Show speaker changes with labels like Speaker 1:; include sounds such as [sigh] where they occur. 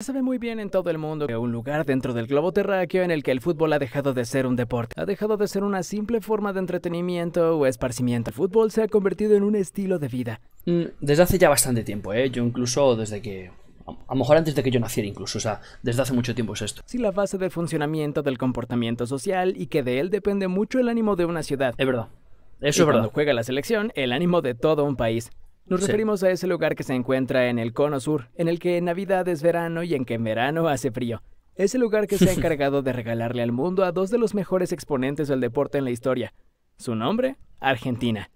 Speaker 1: Se sabe muy bien en todo el mundo que un lugar dentro del globo terráqueo en el que el fútbol ha dejado de ser un deporte, ha dejado de ser una simple forma de entretenimiento o esparcimiento. El fútbol se ha convertido en un estilo de vida. Mm, desde hace ya bastante tiempo, ¿eh? Yo incluso desde que a lo mejor antes de que yo naciera incluso, o sea, desde hace mucho tiempo es esto. Sí, la base del funcionamiento del comportamiento social y que de él depende mucho el ánimo de una ciudad. Es verdad. Eso es verdad. Cuando juega la selección, el ánimo de todo un país. Nos referimos a ese lugar que se encuentra en el cono sur, en el que en Navidad es verano y en que en verano hace frío. Ese lugar que se ha [laughs] encargado de regalarle al mundo a dos de los mejores exponentes del deporte en la historia. Su nombre, Argentina.